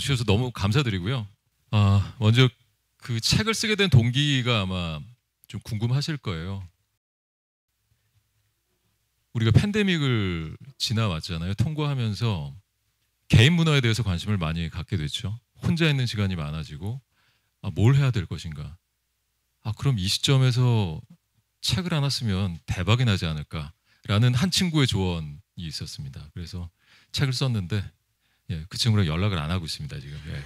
와주셔서 너무 감사드리고요. 아, 먼저 그 책을 쓰게 된 동기가 아마 좀 궁금하실 거예요. 우리가 팬데믹을 지나왔잖아요. 통과하면서 개인 문화에 대해서 관심을 많이 갖게 됐죠. 혼자 있는 시간이 많아지고 아, 뭘 해야 될 것인가. 아 그럼 이 시점에서 책을 하나 쓰면 대박이 나지 않을까라는 한 친구의 조언이 있었습니다. 그래서 책을 썼는데 예, 그 친구랑 연락을 안 하고 있습니다 지금. 예.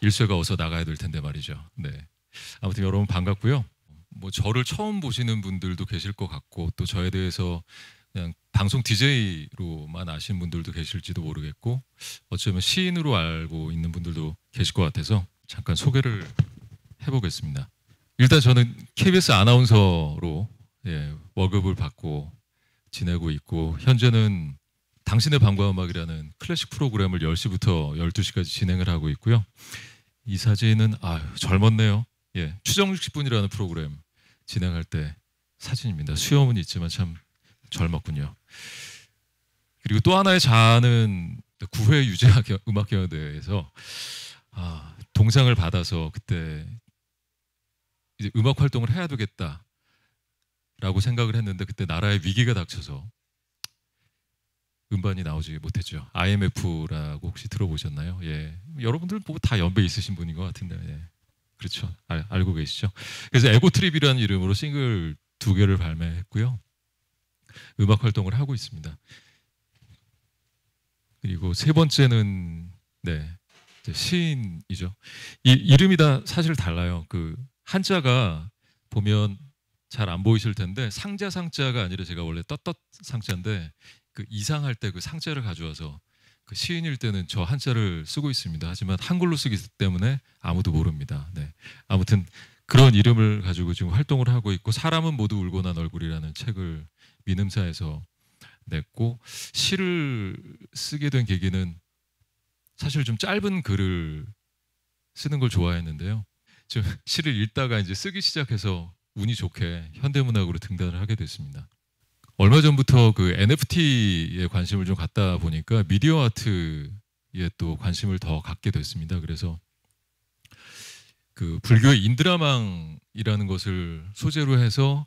일쇄가 어서 나가야 될 텐데 말이죠. 네. 아무튼 여러분 반갑고요. 뭐 저를 처음 보시는 분들도 계실 것 같고 또 저에 대해서 그냥 방송 DJ로만 아시는 분들도 계실지도 모르겠고 어쩌면 시인으로 알고 있는 분들도 계실 것 같아서 잠깐 소개를 해보겠습니다. 일단 저는 KBS 아나운서로 예, 월급을 받고 지내고 있고 현재는 당신의 방과 음악이라는 클래식 프로그램을 10시부터 12시까지 진행을 하고 있고요. 이 사진은 아유 젊었네요. 예, 추정 60분이라는 프로그램 진행할 때 사진입니다. 수염은 있지만 참 젊었군요. 그리고 또 하나의 자아는 구회 유재 학 음악경연대회에서 아, 동상을 받아서 그때 이제 음악 활동을 해야 되겠다라고 생각을 했는데 그때 나라의 위기가 닥쳐서 음반이 나오지 못했죠. IMF라고 혹시 들어보셨나요? 예. 여러분들 보고 뭐 다 연배 있으신 분인 것 같은데. 예. 그렇죠. 알, 알고 계시죠. 그래서 에고트립이라는 이름으로 싱글 두 개를 발매했고요. 음악 활동을 하고 있습니다. 그리고 세 번째는 네. 시인이죠. 이 이름이 다 사실 달라요. 그 한자가 보면 잘 안 보이실 텐데 상자 상자가 아니라 제가 원래 떳떳 상자인데 그 이상할 때 그 상자를 가져와서 그 시인일 때는 저 한자를 쓰고 있습니다. 하지만 한글로 쓰기 때문에 아무도 모릅니다. 네. 아무튼 그런 이름을 가지고 지금 활동을 하고 있고 사람은 모두 울고 난 얼굴이라는 책을 민음사에서 냈고 시를 쓰게 된 계기는 사실 좀 짧은 글을 쓰는 걸 좋아했는데요. 지금 시를 읽다가 이제 쓰기 시작해서 운이 좋게 현대문학으로 등단을 하게 됐습니다. 얼마 전부터 그 NFT에 관심을 좀 갖다 보니까 미디어 아트에 또 관심을 더 갖게 됐습니다. 그래서 그 불교의 인드라망이라는 것을 소재로 해서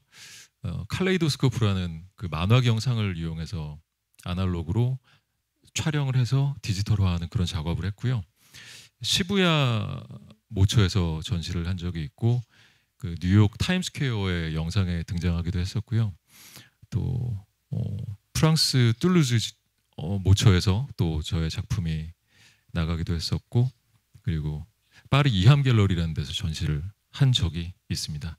어, 칼레이도스코프라는 그 만화 영상을 이용해서 아날로그로 촬영을 해서 디지털화하는 그런 작업을 했고요. 시부야 모처에서 전시를 한 적이 있고 그 뉴욕 타임스퀘어의 영상에 등장하기도 했었고요. 또 어, 프랑스 툴루즈 어, 모처에서 또 저의 작품이 나가기도 했었고 그리고 파리 이함 갤러리라는 데서 전시를 한 적이 있습니다.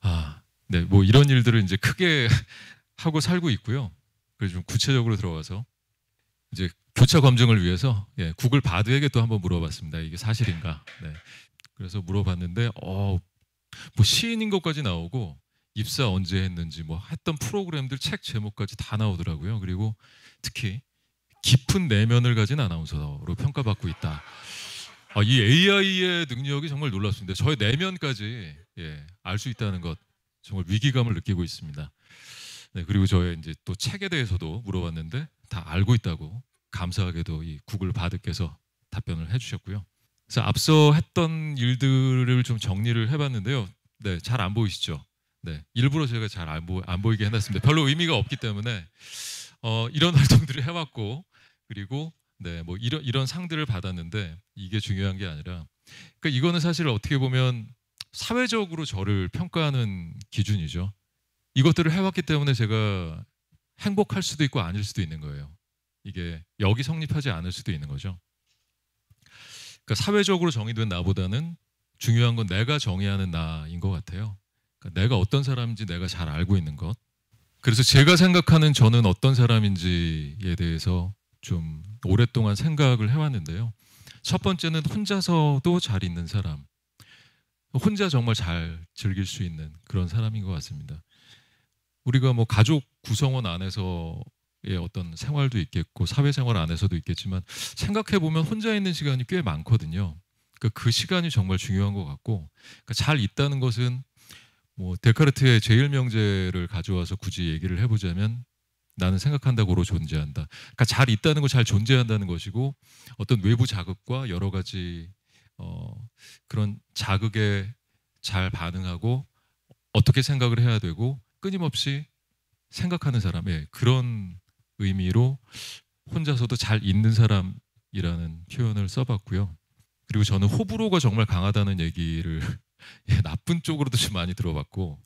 아, 네, 뭐 이런 일들을 이제 크게 하고 살고 있고요. 그래서 좀 구체적으로 들어가서 이제 교차 검증을 위해서 예, 구글 바드에게 또 한번 물어봤습니다. 이게 사실인가? 네. 그래서 물어봤는데 어, 뭐 시인인 것까지 나오고 입사 언제 했는지 뭐 했던 프로그램들 책 제목까지 다 나오더라고요. 그리고 특히 깊은 내면을 가진 아나운서로 평가받고 있다. 아, 이 AI의 능력이 정말 놀랐습니다 저의 내면까지 예, 알 수 있다는 것 정말 위기감을 느끼고 있습니다. 네, 그리고 저의 이제 또 책에 대해서도 물어봤는데 다 알고 있다고 감사하게도 이 구글 바드께서 답변을 해주셨고요. 그래서 앞서 했던 일들을 좀 정리를 해봤는데요. 네, 잘 안 보이시죠? 네, 일부러 제가잘 안 보, 안 보이게 해놨습니다. 별로 의미가 없기 때문에 어, 이런 활동들을 해왔고 그리고 네, 뭐 이런 이런 상들을 받았는데 이게 중요한 게 아니라 그러니까 이거는 사실 어떻게 보면 사회적으로 저를 평가하는 기준이죠. 이것들을 해왔기 때문에 제가 행복할 수도 있고 아닐 수도 있는 거예요. 이게 여기 성립하지 않을 수도 있는 거죠. 그러니까 사회적으로 정의된 나보다는 중요한 건 내가 정의하는 나인 것 같아요. 그러니까 내가 어떤 사람인지 내가 잘 알고 있는 것. 그래서 제가 생각하는 저는 어떤 사람인지에 대해서 좀 오랫동안 생각을 해왔는데요. 첫 번째는 혼자서도 잘 있는 사람. 혼자 정말 잘 즐길 수 있는 그런 사람인 것 같습니다. 우리가 뭐 가족 구성원 안에서의 어떤 생활도 있겠고 사회생활 안에서도 있겠지만 생각해 보면 혼자 있는 시간이 꽤 많거든요. 그러니까 그 시간이 정말 중요한 것 같고 그러니까 잘 있다는 것은 뭐 데카르트의 제일 명제를 가져와서 굳이 얘기를 해보자면 나는 생각한다고로 존재한다. 그러니까 잘 있다는 거 잘 존재한다는 것이고 어떤 외부 자극과 여러 가지 어, 그런 자극에 잘 반응하고 어떻게 생각을 해야 되고 끊임없이 생각하는 사람의 예, 그런 의미로 혼자서도 잘 있는 사람이라는 표현을 써봤고요. 그리고 저는 호불호가 정말 강하다는 얘기를 예, 나쁜 쪽으로도 좀 많이 들어봤고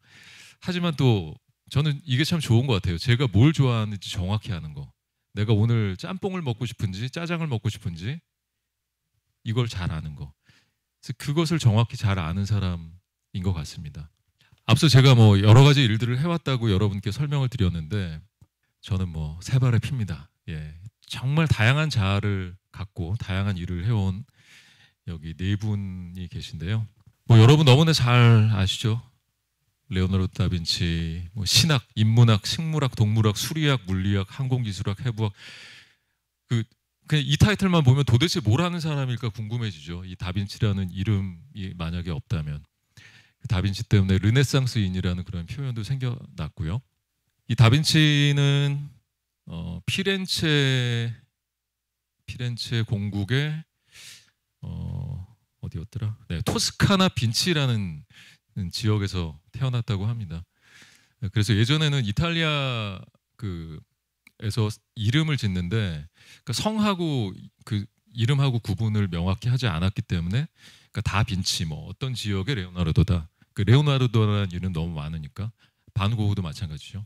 하지만 또 저는 이게 참 좋은 것 같아요. 제가 뭘 좋아하는지 정확히 아는 거. 내가 오늘 짬뽕을 먹고 싶은지 짜장을 먹고 싶은지 이걸 잘 아는 거. 그래서 그것을 정확히 잘 아는 사람인 것 같습니다. 앞서 제가 뭐 여러 가지 일들을 해왔다고 여러분께 설명을 드렸는데 저는 뭐세 발의 핍니다. 예, 정말 다양한 자아를 갖고 다양한 일을 해온 여기 네 분이 계신데요. 뭐 여러분 너무나 잘 아시죠? 레오나르도 다빈치, 뭐 신학, 인문학, 식물학, 동물학, 수리학, 물리학, 항공기술학, 해부학 그 그냥 이 타이틀만 보면 도대체 뭘 하는 사람일까 궁금해지죠. 이 다빈치라는 이름이 만약에 없다면 그 다빈치 때문에 르네상스인이라는 그런 표현도 생겨났고요. 이 다빈치는 어, 피렌체 피렌체 공국의 어, 어디였더라? 네, 토스카나 빈치라는 지역에서 태어났다고 합니다. 그래서 예전에는 이탈리아 그에서 이름을 짓는데 그러니까 성하고 그 이름하고 구분을 명확히 하지 않았기 때문에 그러니까 다 빈치 뭐 어떤 지역의 레오나르도다. 그 레오나르도라는 이름 너무 많으니까 반고흐도 마찬가지죠.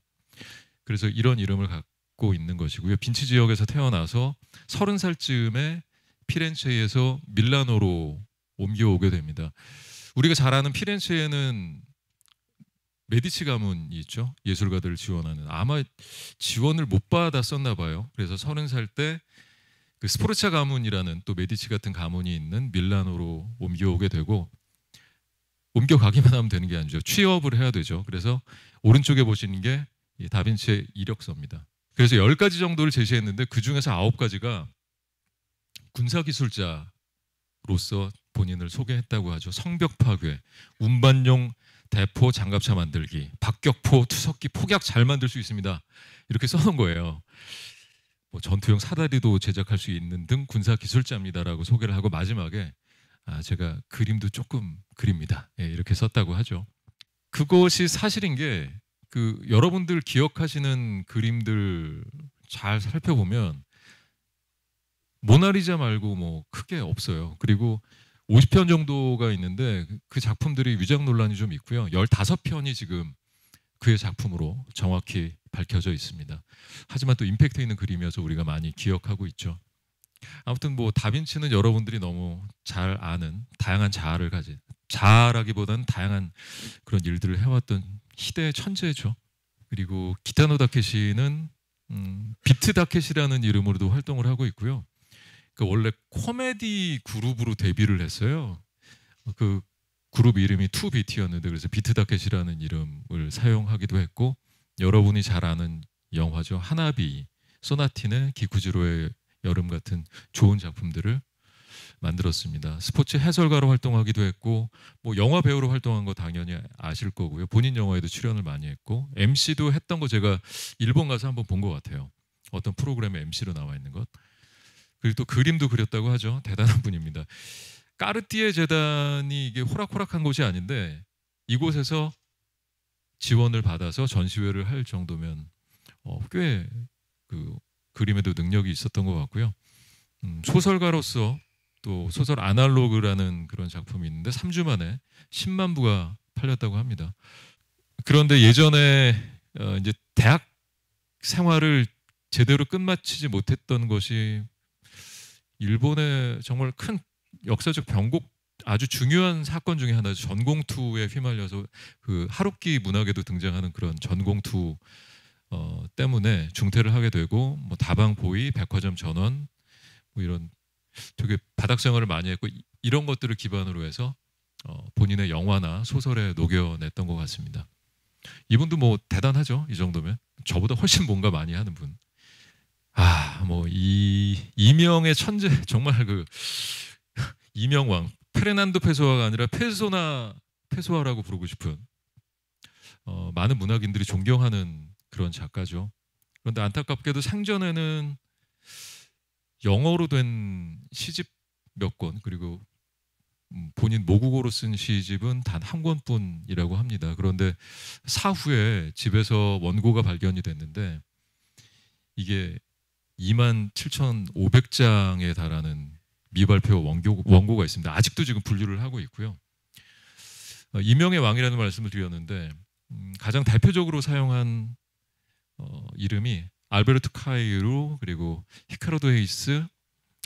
그래서 이런 이름을 갖고 있는 것이고요. 빈치 지역에서 태어나서 서른 살쯤에 피렌체에서 밀라노로 옮겨오게 됩니다. 우리가 잘 아는 피렌체에는 메디치 가문이 있죠. 예술가들을 지원하는 아마 지원을 못 받았었나 봐요. 그래서 서른 살때그 스포르차 가문이라는 또 메디치 같은 가문이 있는 밀라노로 옮겨오게 되고 옮겨가기만 하면 되는 게 아니죠. 취업을 해야 되죠. 그래서 오른쪽에 보시는 게 다빈치의 이력서입니다. 그래서 열가지 정도를 제시했는데 그 중에서 아홉 가지가 군사기술자로서 본인을 소개했다고 하죠. 성벽 파괴, 운반용 대포 장갑차 만들기, 박격포 투석기 폭약 잘 만들 수 있습니다. 이렇게 써놓은 거예요. 뭐 전투용 사다리도 제작할 수 있는 등 군사 기술자입니다라고 소개를 하고 마지막에 아 제가 그림도 조금 그립니다. 예, 이렇게 썼다고 하죠. 그것이 사실인 게 그 여러분들 기억하시는 그림들 잘 살펴보면 모나리자 말고 뭐 크게 없어요. 그리고 50편 정도가 있는데 그, 그 작품들이 위작 논란이 좀 있고요. 15편이 지금 그의 작품으로 정확히 밝혀져 있습니다. 하지만 또 임팩트 있는 그림이어서 우리가 많이 기억하고 있죠. 아무튼 뭐 다빈치는 여러분들이 너무 잘 아는 다양한 자아를 가진 자아라기보다는 다양한 그런 일들을 해왔던 시대의 천재죠. 그리고 기타노 다케시는 음, 비트 다케시라는 이름으로도 활동을 하고 있고요. 그 원래 코미디 그룹으로 데뷔를 했어요. 그 그룹 이름이 투비티였는데 그래서 비트다켓이라는 이름을 사용하기도 했고 여러분이 잘 아는 영화죠 하나비, 소나티네, 기쿠지로의 여름 같은 좋은 작품들을 만들었습니다. 스포츠 해설가로 활동하기도 했고 뭐 영화 배우로 활동한 거 당연히 아실 거고요. 본인 영화에도 출연을 많이 했고 MC도 했던 거 제가 일본 가서 한번 본 것 같아요. 어떤 프로그램에 MC로 나와 있는 것. 그리고 또 그림도 그렸다고 하죠. 대단한 분입니다. 까르띠에 재단이 이게 호락호락한 곳이 아닌데 이곳에서 지원을 받아서 전시회를 할 정도면 어, 꽤 그 그림에도 능력이 있었던 것 같고요. 음, 소설가로서 또 소설 아날로그라는 그런 작품이 있는데 3주 만에 10만 부가 팔렸다고 합니다. 그런데 예전에 어, 이제 대학 생활을 제대로 끝마치지 못했던 것이 일본의 정말 큰 역사적 변곡 아주 중요한 사건 중에 하나 전공투에 휘말려서 그 하루키 문학에도 등장하는 그런 전공투 어, 때문에 중퇴를 하게 되고 뭐 다방 보이 백화점 전원 뭐 이런 되게 바닥생활을 많이 했고 이런 것들을 기반으로 해서 어, 본인의 영화나 소설에 녹여냈던 것 같습니다. 이분도 뭐 대단하죠 이 정도면 저보다 훨씬 뭔가 많이 하는 분. 아, 뭐 이 이명의 천재 정말 그 이명왕 페르난도 페소아가 아니라 페소나 페소아라고 부르고 싶은 어, 많은 문학인들이 존경하는 그런 작가죠. 그런데 안타깝게도 생전에는 영어로 된 시집 몇 권 그리고 음, 본인 모국어로 쓴 시집은 단 한 권뿐이라고 합니다. 그런데 사후에 집에서 원고가 발견이 됐는데 이게 2만 7,500장에 달하는 미발표 원고, 원고가 있습니다. 아직도 지금 분류를 하고 있고요. 어, 이명의 왕이라는 말씀을 드렸는데 음, 가장 대표적으로 사용한 어, 이름이 알베르트 카이로 그리고 히카르도 헤이스,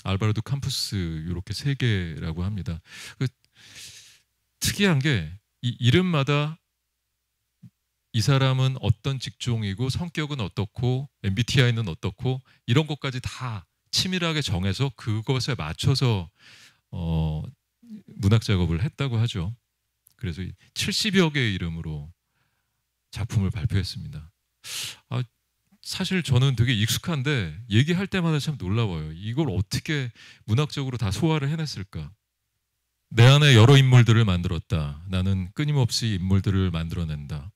알바르도 캄푸스 이렇게 세 개라고 합니다. 그, 특이한 게이 이름마다 이 사람은 어떤 직종이고 성격은 어떻고 MBTI는 어떻고 이런 것까지 다 치밀하게 정해서 그것에 맞춰서 어, 문학 작업을 했다고 하죠. 그래서 70여 개의 이름으로 작품을 발표했습니다. 아, 사실 저는 되게 익숙한데 얘기할 때마다 참 놀라워요. 이걸 어떻게 문학적으로 다 소화를 해냈을까? 내 안에 여러 인물들을 만들었다. 나는 끊임없이 인물들을 만들어낸다.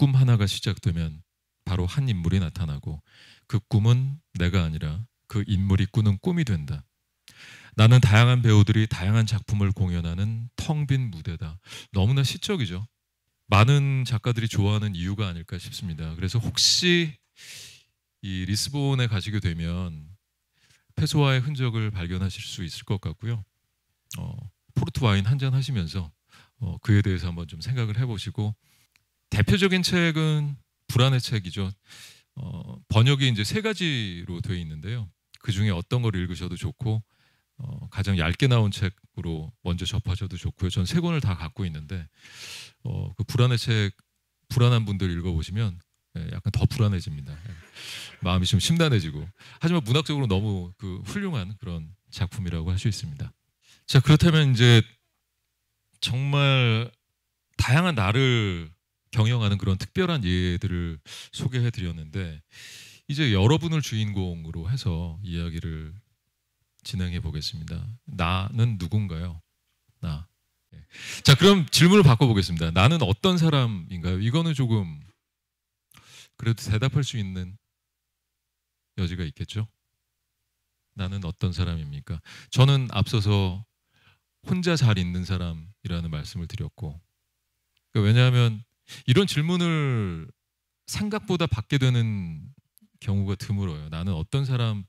꿈 하나가 시작되면 바로 한 인물이 나타나고 그 꿈은 내가 아니라 그 인물이 꾸는 꿈이 된다. 나는 다양한 배우들이 다양한 작품을 공연하는 텅 빈 무대다. 너무나 시적이죠. 많은 작가들이 좋아하는 이유가 아닐까 싶습니다. 그래서 혹시 이 리스본에 가시게 되면 페소아의 흔적을 발견하실 수 있을 것 같고요. 어, 포르투 와인 한 잔 하시면서 어, 그에 대해서 한번 좀 생각을 해보시고 대표적인 책은 불안의 책이죠. 어, 번역이 이제 세 가지로 되어 있는데요. 그 중에 어떤 걸 읽으셔도 좋고 어, 가장 얇게 나온 책으로 먼저 접하셔도 좋고요. 전 세 권을 다 갖고 있는데 어, 그 불안의 책 불안한 분들 읽어보시면 예, 약간 더 불안해집니다. 예. 마음이 좀 심란해지고 하지만 문학적으로 너무 그 훌륭한 그런 작품이라고 할 수 있습니다. 자 그렇다면 이제 정말 다양한 나를 경영하는 그런 특별한 예들을 소개해 드렸는데 이제 여러분을 주인공으로 해서 이야기를 진행해 보겠습니다. 나는 누군가요? 나. 예. 자, 그럼 질문을 바꿔 보겠습니다. 나는 어떤 사람인가요? 이거는 조금 그래도 대답할 수 있는 여지가 있겠죠? 나는 어떤 사람입니까? 저는 앞서서 혼자 잘 있는 사람이라는 말씀을 드렸고, 그러니까 왜냐하면 이런 질문을 생각보다 받게 되는 경우가 드물어요. 나는 어떤 사람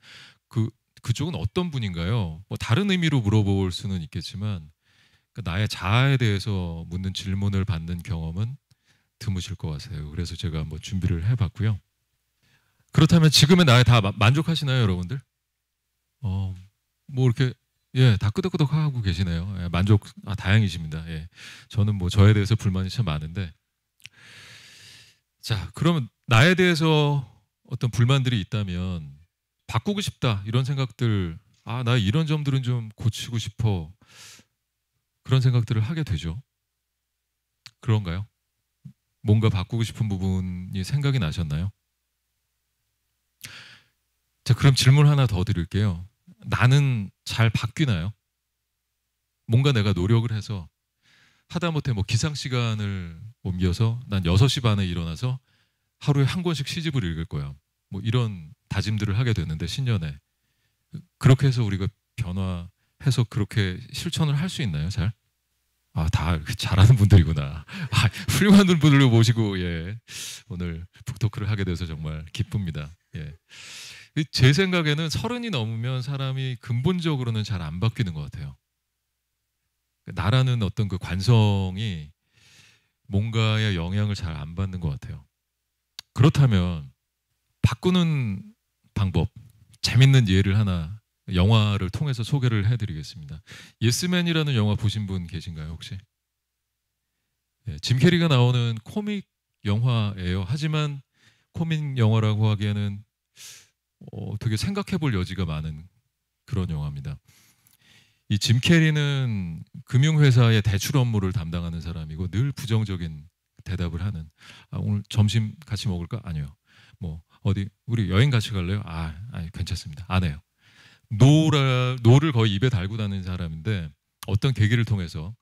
그 그쪽은 어떤 분인가요? 뭐 다른 의미로 물어볼 수는 있겠지만 그러니까 나의 자아에 대해서 묻는 질문을 받는 경험은 드무실 것 같아요. 그래서 제가 한번 준비를 해봤고요. 그렇다면 지금의 나에 다 만족하시나요, 여러분들? 어, 뭐 이렇게 예, 다 끄덕끄덕 하고 계시네요. 예, 만족, 아, 다행이십니다. 예, 저는 뭐 저에 대해서 불만이 참 많은데 자, 그러면 나에 대해서 어떤 불만들이 있다면 바꾸고 싶다 이런 생각들 아, 나 이런 점들은 좀 고치고 싶어. 그런 생각들을 하게 되죠. 그런가요? 뭔가 바꾸고 싶은 부분이 생각이 나셨나요? 자, 그럼 질문 하나 더 드릴게요. 나는 잘 바뀌나요? 뭔가 내가 노력을 해서 하다못해 뭐 기상 시간을 옮겨서 난 6시 반에 일어나서 하루에 한 권씩 시집을 읽을 거야. 뭐 이런 다짐들을 하게 되는데 신년에 그렇게 해서 우리가 변화해서 그렇게 실천을 할 수 있나요? 잘? 아, 다 잘하는 분들이구나. 아, 훌륭한 분들을 모시고 예. 오늘 북토크를 하게 돼서 정말 기쁩니다. 예. 제 생각에는 서른이 넘으면 사람이 근본적으로는 잘 안 바뀌는 것 같아요. 그러니까 나라는 어떤 그 관성이 뭔가의 영향을 잘 안 받는 것 같아요. 그렇다면 바꾸는 방법, 재밌는 예를 하나 영화를 통해서 소개를 해드리겠습니다. 예스맨이라는 영화 보신 분 계신가요 혹시? 예, 짐 캐리가 나오는 코믹 영화예요. 하지만 코믹 영화라고 하기에는 어, 되게 생각해볼 여지가 많은 그런 영화입니다. 이짐 캐리는 금융회사의 대출 업무를 담당하는 사람이고 늘 부정적인 대답을 하는 아, 오늘 점심 같이 먹을까? 아니요. 뭐 어디 우리 여행 같이 갈래요? 아, 아니, 괜찮습니다. 안 해요. 노라, 노를 거의 입에 달고 다니는 사람인데 어떤 계기를 통해서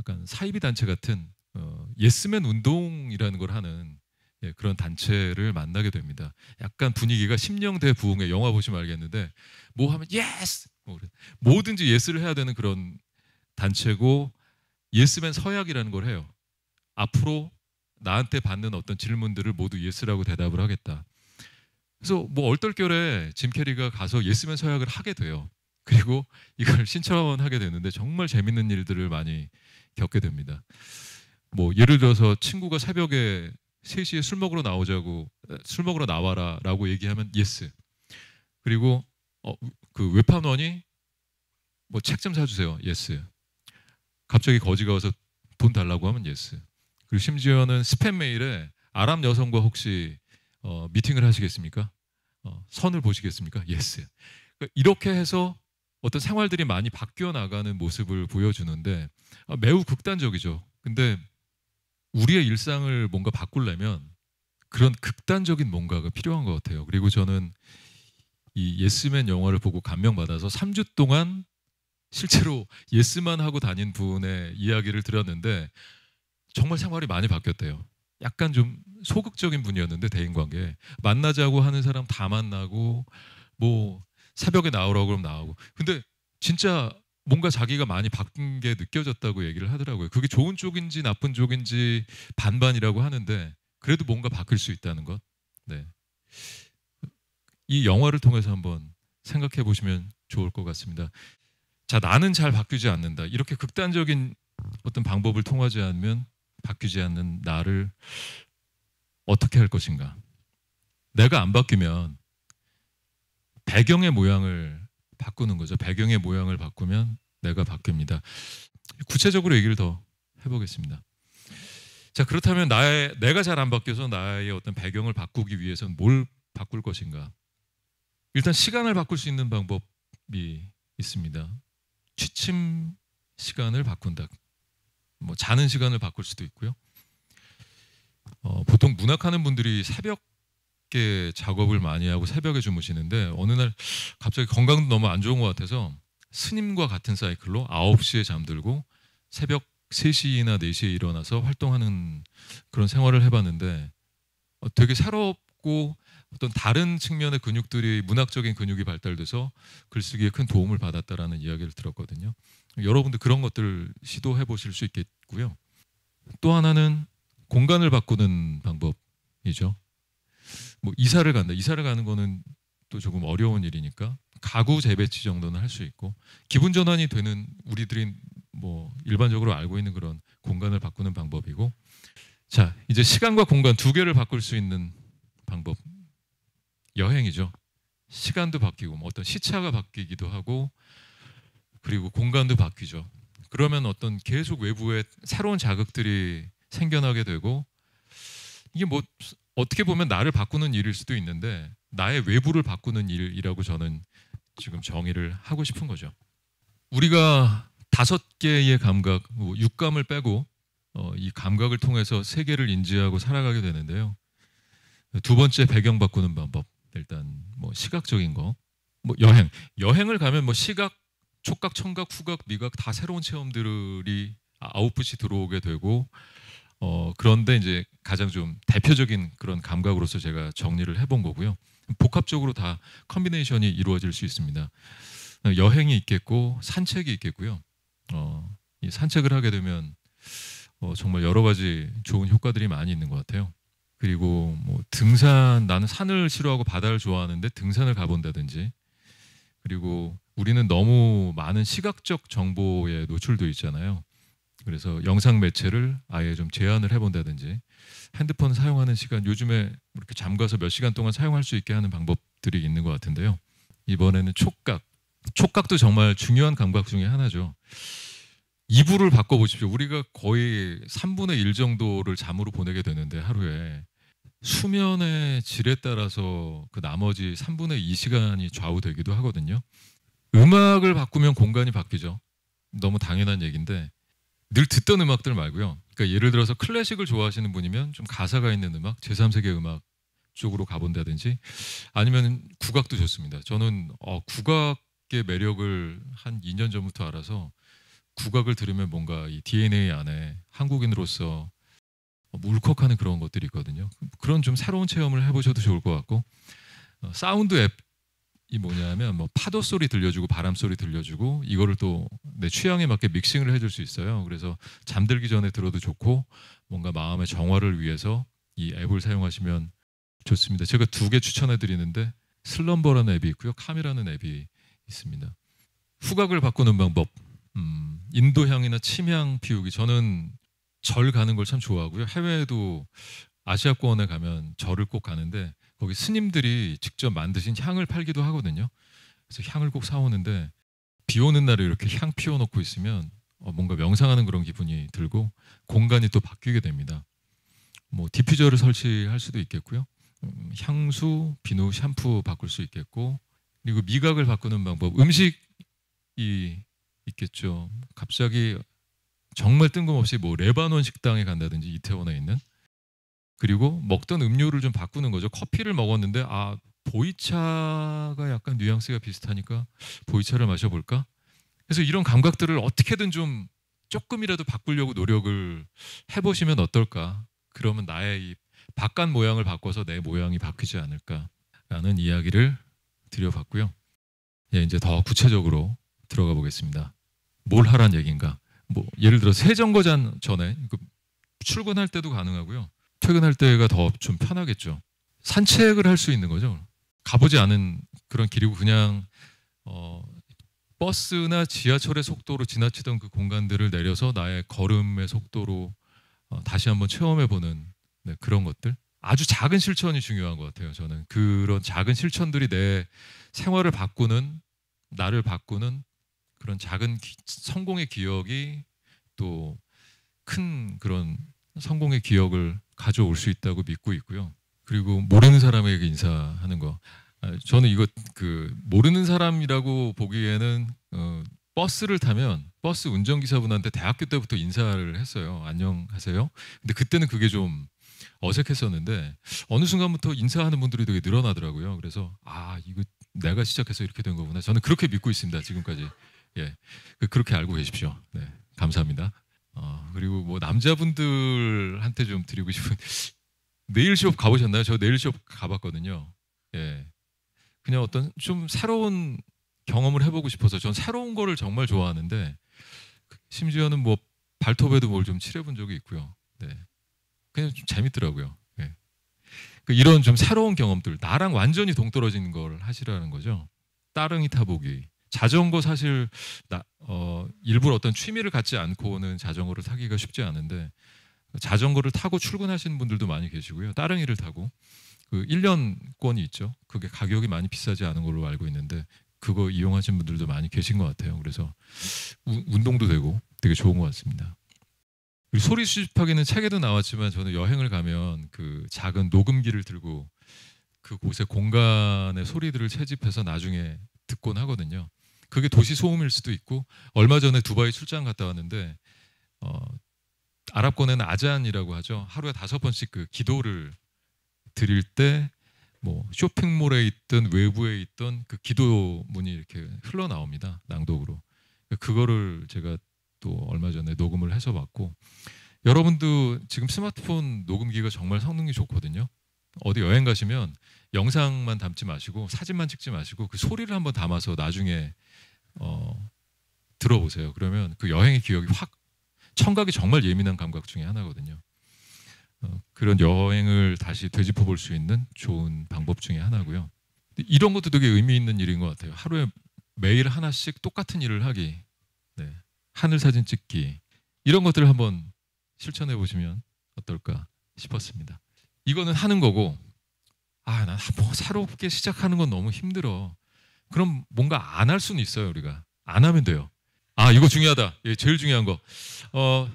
약간 사이비 단체 같은 어, 예스맨 운동이라는 걸 하는 예, 그런 단체를 만나게 됩니다. 약간 분위기가 심령대 부흥의 영화 보시면 알겠는데 뭐 하면 예스 뭐 뭐든지 예스를 해야 되는 그런 단체고 예스맨 서약이라는 걸 해요. 앞으로 나한테 받는 어떤 질문들을 모두 예스라고 대답을 하겠다. 그래서 뭐 얼떨결에 짐 캐리가 가서 예스맨 서약을 하게 돼요. 그리고 이걸 신청하게 되는데 정말 재밌는 일들을 많이 겪게 됩니다. 뭐 예를 들어서 친구가 새벽에 3시에 술 먹으러 나오자고 술 먹으러 나와라라고 얘기하면 예스. 그리고 어, 그 외판원이 뭐 책 좀 사주세요. 예스. 갑자기 거지가 와서 돈 달라고 하면 예스. 그리고 심지어는 스팸 메일에 아랍 여성과 혹시 어, 미팅을 하시겠습니까? 어, 선을 보시겠습니까? 예스. 그러니까 이렇게 해서 어떤 생활들이 많이 바뀌어 나가는 모습을 보여주는데 아, 매우 극단적이죠. 근데 우리의 일상을 뭔가 바꾸려면 그런 극단적인 뭔가가 필요한 것 같아요. 그리고 저는 이 예스맨 영화를 보고 감명받아서 3주 동안 실제로 예스만 하고 다닌 분의 이야기를 들었는데 정말 생활이 많이 바뀌었대요. 약간 좀 소극적인 분이었는데 대인관계 만나자고 하는 사람 다 만나고 뭐 새벽에 나오라고 그럼 나오고 근데 진짜 뭔가 자기가 많이 바뀐 게 느껴졌다고 얘기를 하더라고요. 그게 좋은 쪽인지 나쁜 쪽인지 반반이라고 하는데 그래도 뭔가 바뀔 수 있다는 것. 네. 이 영화를 통해서 한번 생각해 보시면 좋을 것 같습니다. 자, 나는 잘 바뀌지 않는다. 이렇게 극단적인 어떤 방법을 통하지 않으면 바뀌지 않는 나를 어떻게 할 것인가? 내가 안 바뀌면 배경의 모양을 바꾸는 거죠. 배경의 모양을 바꾸면 내가 바뀝니다. 구체적으로 얘기를 더 해보겠습니다. 자 그렇다면 나의 내가 잘 안 바뀌어서 나의 어떤 배경을 바꾸기 위해서는 뭘 바꿀 것인가? 일단 시간을 바꿀 수 있는 방법이 있습니다. 취침 시간을 바꾼다. 뭐 자는 시간을 바꿀 수도 있고요. 어, 보통 문학하는 분들이 새벽에 작업을 많이 하고 새벽에 주무시는데 어느 날 갑자기 건강도 너무 안 좋은 것 같아서 스님과 같은 사이클로 9시에 잠들고 새벽 3시나 4시에 일어나서 활동하는 그런 생활을 해봤는데 어, 되게 새롭고 어떤 다른 측면의 근육들이 문학적인 근육이 발달돼서 글쓰기에 큰 도움을 받았다라는 이야기를 들었거든요. 여러분도 그런 것들 시도해 보실 수 있겠고요. 또 하나는 공간을 바꾸는 방법이죠. 뭐 이사를 간다. 이사를 가는 거는 또 조금 어려운 일이니까 가구 재배치 정도는 할 수 있고 기분 전환이 되는 우리들이 뭐 일반적으로 알고 있는 그런 공간을 바꾸는 방법이고 자 이제 시간과 공간 두 개를 바꿀 수 있는 방법 여행이죠. 시간도 바뀌고 뭐 어떤 시차가 바뀌기도 하고 그리고 공간도 바뀌죠. 그러면 어떤 계속 외부에 새로운 자극들이 생겨나게 되고 이게 뭐 어떻게 보면 나를 바꾸는 일일 수도 있는데 나의 외부를 바꾸는 일이라고 저는 지금 정의를 하고 싶은 거죠. 우리가 다섯 개의 감각, 뭐 육감을 빼고 어, 이 감각을 통해서 세계를 인지하고 살아가게 되는데요. 두 번째 배경 바꾸는 방법. 시각적인 거, 뭐 여행, 여행을 가면 뭐 시각, 촉각, 청각, 후각, 미각 다 새로운 체험들이 아, 아웃풋이 들어오게 되고 어, 그런데 이제 가장 좀 대표적인 그런 감각으로서 제가 정리를 해본 거고요. 복합적으로 다 컨비네이션이 이루어질 수 있습니다. 여행이 있겠고 산책이 있겠고요. 어, 이 산책을 하게 되면 어, 정말 여러 가지 좋은 효과들이 많이 있는 것 같아요. 그리고 뭐 등산 나는 산을 싫어하고 바다를 좋아하는데 등산을 가본다든지 그리고 우리는 너무 많은 시각적 정보에 노출도 있잖아요. 그래서 영상 매체를 아예 좀 제한을 해본다든지 핸드폰 사용하는 시간 요즘에 이렇게 잠가서 몇 시간 동안 사용할 수 있게 하는 방법들이 있는 것 같은데요. 이번에는 촉각. 촉각도 정말 중요한 감각 중에 하나죠. 이불을 바꿔보십시오. 우리가 거의 3분의 1 정도를 잠으로 보내게 되는데 하루에 수면의 질에 따라서 그 나머지 3분의 2시간이 좌우되기도 하거든요. 음악을 바꾸면 공간이 바뀌죠. 너무 당연한 얘기인데 늘 듣던 음악들 말고요. 그러니까 예를 들어서 클래식을 좋아하시는 분이면 좀 가사가 있는 음악, 제3세계 음악 쪽으로 가본다든지 아니면 국악도 좋습니다. 저는 어, 국악의 매력을 한 2년 전부터 알아서 국악을 들으면 뭔가 이 DNA 안에 한국인으로서 뭐 울컥하는 그런 것들이 있거든요. 그런 좀 새로운 체험을 해보셔도 좋을 것 같고 어, 사운드 앱이 뭐냐면 뭐 파도 소리 들려주고 바람 소리 들려주고 이거를 또 내 취향에 맞게 믹싱을 해줄 수 있어요. 그래서 잠들기 전에 들어도 좋고 뭔가 마음의 정화를 위해서 이 앱을 사용하시면 좋습니다. 제가 두 개 추천해 드리는데 슬럼버라는 앱이 있고요, 카미라는 앱이 있습니다. 후각을 바꾸는 방법, 음, 인도향이나 침향 피우기. 저는 절 가는 걸 참 좋아하고요. 해외에도 아시아권에 가면 절을 꼭 가는데 거기 스님들이 직접 만드신 향을 팔기도 하거든요. 그래서 향을 꼭 사오는데 비 오는 날에 이렇게 향 피워놓고 있으면 어, 뭔가 명상하는 그런 기분이 들고 공간이 또 바뀌게 됩니다. 뭐 디퓨저를 설치할 수도 있겠고요. 음, 향수, 비누, 샴푸 바꿀 수 있겠고 그리고 미각을 바꾸는 방법, 음식이 있겠죠. 갑자기 정말 뜬금없이 뭐 레바논 식당에 간다든지 이태원에 있는 그리고 먹던 음료를 좀 바꾸는 거죠. 커피를 먹었는데 아 보이차가 약간 뉘앙스가 비슷하니까 보이차를 마셔볼까? 그래서 이런 감각들을 어떻게든 좀 조금이라도 바꾸려고 노력을 해보시면 어떨까? 그러면 나의 이 바깥 모양을 바꿔서 내 모양이 바뀌지 않을까라는 이야기를 드려봤고요. 예, 이제 더 구체적으로 들어가 보겠습니다. 뭘 하란 얘기인가? 뭐 예를 들어 세정거장 전에 그 출근할 때도 가능하고요. 퇴근할 때가 더 좀 편하겠죠. 산책을 할 수 있는 거죠. 가보지 않은 그런 길이고 그냥 어, 버스나 지하철의 속도로 지나치던 그 공간들을 내려서 나의 걸음의 속도로 어, 다시 한번 체험해보는 네, 그런 것들. 아주 작은 실천이 중요한 것 같아요. 저는 그런 작은 실천들이 내 생활을 바꾸는 나를 바꾸는 그런 작은 기, 성공의 기억이 또 큰 그런 성공의 기억을 가져올 수 있다고 믿고 있고요. 그리고 모르는 사람에게 인사하는 거. 아, 저는 이거 그 모르는 사람이라고 보기에는 어, 버스를 타면 버스 운전기사분한테 대학교 때부터 인사를 했어요. 안녕하세요. 근데 그때는 그게 좀 어색했었는데 어느 순간부터 인사하는 분들이 되게 늘어나더라고요. 그래서 아 이거 내가 시작해서 이렇게 된 거구나. 저는 그렇게 믿고 있습니다. 지금까지. 예, 그, 그렇게 알고 계십시오. 네, 감사합니다. 어, 그리고 뭐 남자분들한테 좀 드리고 싶은 내일 시업 가보셨나요? 저 내일 시업 가봤거든요. 예, 그냥 어떤 좀 새로운 경험을 해보고 싶어서 전 새로운 거를 정말 좋아하는데 그 심지어는 뭐 발톱에도 뭘 좀 칠해본 적이 있고요. 네, 그냥 좀 재밌더라고요. 예. 그 이런 좀 새로운 경험들, 나랑 완전히 동떨어진 걸 하시라는 거죠. 따릉이 타보기, 자전거 사실 나, 어, 일부러 어떤 취미를 갖지 않고는 자전거를 타기가 쉽지 않은데 자전거를 타고 출근하시는 분들도 많이 계시고요. 따릉이를 타고 그 1년권이 있죠. 그게 가격이 많이 비싸지 않은 걸로 알고 있는데 그거 이용하신 분들도 많이 계신 것 같아요. 그래서 우, 운동도 되고 되게 좋은 것 같습니다. 소리 수집하기는 책에도 나왔지만 저는 여행을 가면 그 작은 녹음기를 들고 그 곳의 공간의 소리들을 채집해서 나중에 듣곤 하거든요. 그게 도시 소음일 수도 있고 얼마 전에 두바이 출장 갔다 왔는데 어, 아랍권에는 아잔이라고 하죠. 하루에 다섯 번씩 그 기도를 드릴 때 뭐 쇼핑몰에 있던 외부에 있던 그 기도문이 이렇게 흘러나옵니다. 낭독으로. 그거를 제가 또 얼마 전에 녹음을 해서 봤고 여러분도 지금 스마트폰 녹음기가 정말 성능이 좋거든요. 어디 여행 가시면 영상만 담지 마시고 사진만 찍지 마시고 그 소리를 한번 담아서 나중에 어, 들어보세요. 그러면 그 여행의 기억이 확 청각이 정말 예민한 감각 중에 하나거든요. 어, 그런 여행을 다시 되짚어 볼 수 있는 좋은 방법 중에 하나고요. 이런 것도 되게 의미 있는 일인 것 같아요. 하루에 매일 하나씩 똑같은 일을 하기, 네. 하늘 사진 찍기 이런 것들을 한번 실천해 보시면 어떨까 싶었습니다. 이거는 하는 거고, 아, 난뭐 새롭게 시작하는 건 너무 힘들어. 그럼 뭔가 안 할 수는 있어요, 우리가. 안 하면 돼요. 아, 이거 중요하다. 예, 제일 중요한 거. 어,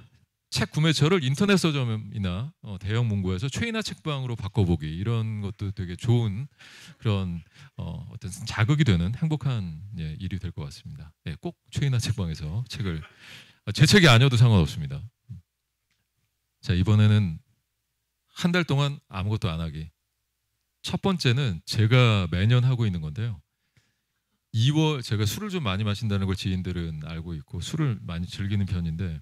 책 구매처를 인터넷 서점이나 어, 대형 문구에서 최이나 책방으로 바꿔보기 이런 것도 되게 좋은 그런 어, 어떤 자극이 되는 행복한 예, 일이 될 것 같습니다. 예, 꼭 최이나 책방에서 책을 아, 제 책이 아니어도 상관없습니다. 자 이번에는 한 달 동안 아무것도 안 하기. 첫 번째는 제가 매년 하고 있는 건데요. 2월 제가 술을 좀 많이 마신다는 걸 지인들은 알고 있고 술을 많이 즐기는 편인데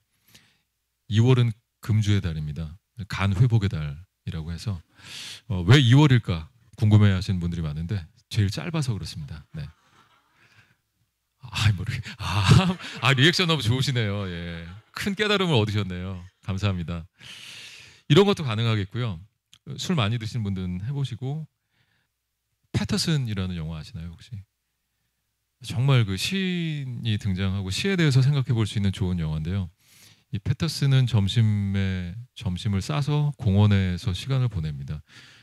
2월은 금주의 달입니다. 간 회복의 달이라고 해서 어, 왜 2월일까 궁금해하시는 분들이 많은데 제일 짧아서 그렇습니다. 네. 아 모르. 아, 아 리액션 너무 좋으시네요. 예. 큰 깨달음을 얻으셨네요. 감사합니다. 이런 것도 가능하겠고요. 술 많이 드신 분들은 해보시고 패터슨이라는 영화 아시나요 혹시? 정말 그 시인이 등장하고 시에 대해서 생각해 볼 수 있는 좋은 영화인데요. 이 패터스는 점심에 점심을 싸서 공원에서 시간을 보냅니다.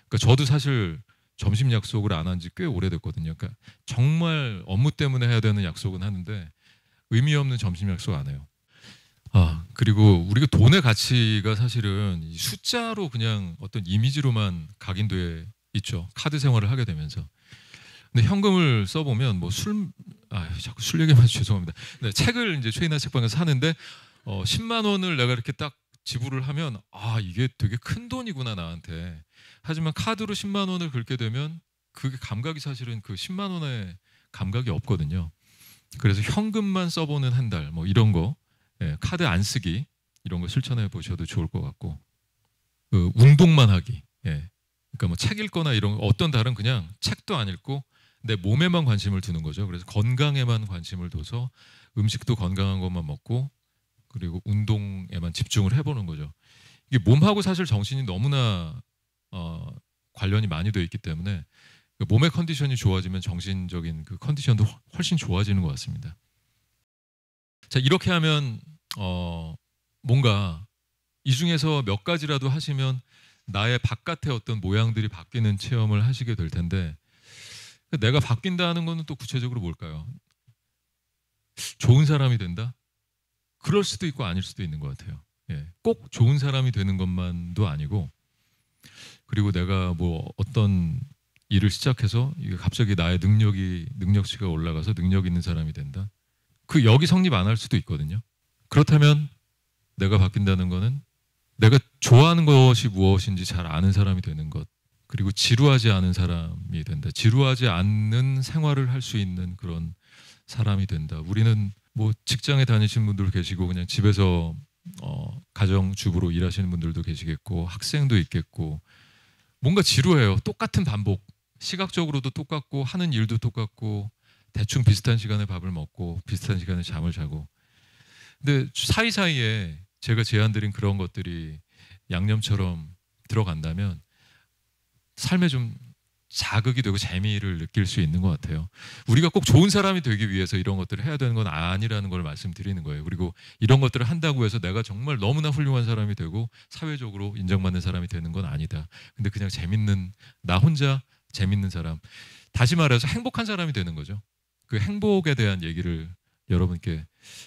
그러니까 저도 사실 점심 약속을 안 한 지 꽤 오래됐거든요. 그러니까 정말 업무 때문에 해야 되는 약속은 하는데 의미 없는 점심 약속 안 해요. 아 그리고 우리가 돈의 가치가 사실은 이 숫자로 그냥 어떤 이미지로만 각인돼 있죠. 카드 생활을 하게 되면서 근데 현금을 써보면 뭐 술 아, 자꾸 술 얘기만 죄송합니다. 네, 책을 이제 최인하 책방에서 사는데 어, 10만 원을 내가 이렇게 딱 지불을 하면 아 이게 되게 큰 돈이구나 나한테. 하지만 카드로 10만 원을 긁게 되면 그게 감각이 사실은 그 10만 원의 감각이 없거든요. 그래서 현금만 써보는 한 달 뭐 이런 거 예, 카드 안 쓰기 이런 거 실천해 보셔도 좋을 것 같고 그 운동만 하기. 예. 그러니까 뭐 책 읽거나 이런 어떤 달은 그냥 책도 안 읽고 내 몸에만 관심을 두는 거죠. 그래서 건강에만 관심을 둬서 음식도 건강한 것만 먹고 그리고 운동에만 집중을 해보는 거죠. 이게 몸하고 사실 정신이 너무나 어, 관련이 많이 되어 있기 때문에 그 몸의 컨디션이 좋아지면 정신적인 그 컨디션도 훨씬 좋아지는 것 같습니다. 자 이렇게 하면 어, 뭔가 이 중에서 몇 가지라도 하시면 나의 바깥의 어떤 모양들이 바뀌는 체험을 하시게 될 텐데 내가 바뀐다는 것은 또 구체적으로 뭘까요? 좋은 사람이 된다? 그럴 수도 있고 아닐 수도 있는 것 같아요. 예. 꼭 좋은 사람이 되는 것만도 아니고 그리고 내가 뭐 어떤 일을 시작해서 이게 갑자기 나의 능력이 능력치가 올라가서 능력 있는 사람이 된다. 그 여기 성립 안 할 수도 있거든요. 그렇다면 내가 바뀐다는 거는 내가 좋아하는 것이 무엇인지 잘 아는 사람이 되는 것 그리고 지루하지 않은 사람이 된다. 지루하지 않는 생활을 할 수 있는 그런 사람이 된다. 우리는 뭐 직장에 다니신 분들 계시고 그냥 집에서 어, 가정 주부로 일하시는 분들도 계시겠고 학생도 있겠고 뭔가 지루해요. 똑같은 반복. 시각적으로도 똑같고 하는 일도 똑같고 대충 비슷한 시간에 밥을 먹고 비슷한 시간에 잠을 자고. 근데 사이사이에 제가 제안드린 그런 것들이 양념처럼 들어간다면 삶에 좀 자극이 되고 재미를 느낄 수 있는 것 같아요. 우리가 꼭 좋은 사람이 되기 위해서 이런 것들을 해야 되는 건 아니라는 걸 말씀드리는 거예요. 그리고 이런 것들을 한다고 해서 내가 정말 너무나 훌륭한 사람이 되고 사회적으로 인정받는 사람이 되는 건 아니다. 근데 그냥 재밌는 나 혼자 재밌는 사람. 다시 말해서 행복한 사람이 되는 거죠. 그 행복에 대한 얘기를 여러분께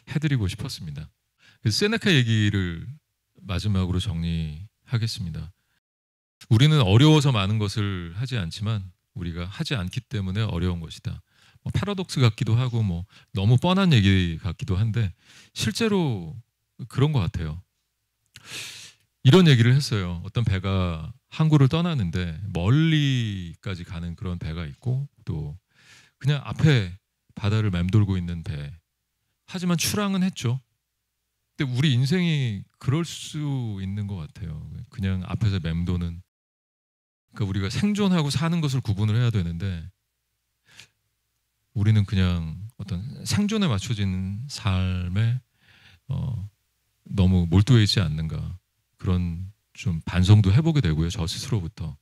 해드리고 싶었습니다. 그 세네카 얘기를 마지막으로 정리하겠습니다. 우리는 어려워서 많은 것을 하지 않지만 우리가 하지 않기 때문에 어려운 것이다. 뭐 패러독스 같기도 하고 뭐 너무 뻔한 얘기 같기도 한데 실제로 그런 것 같아요. 이런 얘기를 했어요. 어떤 배가 항구를 떠나는데 멀리까지 가는 그런 배가 있고 또 그냥 앞에 바다를 맴돌고 있는 배. 하지만 출항은 했죠. 근데 우리 인생이 그럴 수 있는 것 같아요. 그냥 앞에서 맴도는 그러니까 우리가 생존하고 사는 것을 구분을 해야 되는데 우리는 그냥 어떤 생존에 맞춰진 삶에 어, 너무 몰두해 있지 않는가 그런 좀 반성도 해보게 되고요 저 스스로부터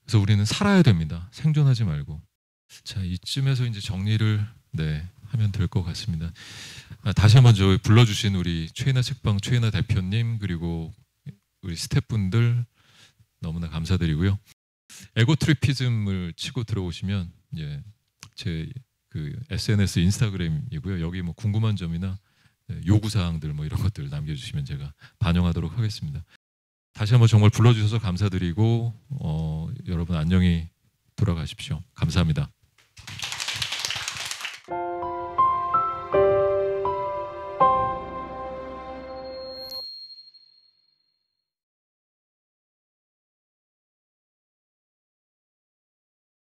그래서 우리는 살아야 됩니다 생존하지 말고 자 이쯤에서 이제 정리를 네 하면 될 것 같습니다 아, 다시 한번 저 불러주신 우리 최인하 책방 최인하 대표님 그리고 우리 스태프분들 너무나 감사드리고요. 에고트리피즘을 치고 들어오시면 예, 제그 SNS 인스타그램이고요. 여기 뭐 궁금한 점이나 네, 요구 사항들 뭐 이런 것들 남겨주시면 제가 반영하도록 하겠습니다. 다시 한번 정말 불러주셔서 감사드리고 어, 여러분 안녕히 돌아가십시오. 감사합니다.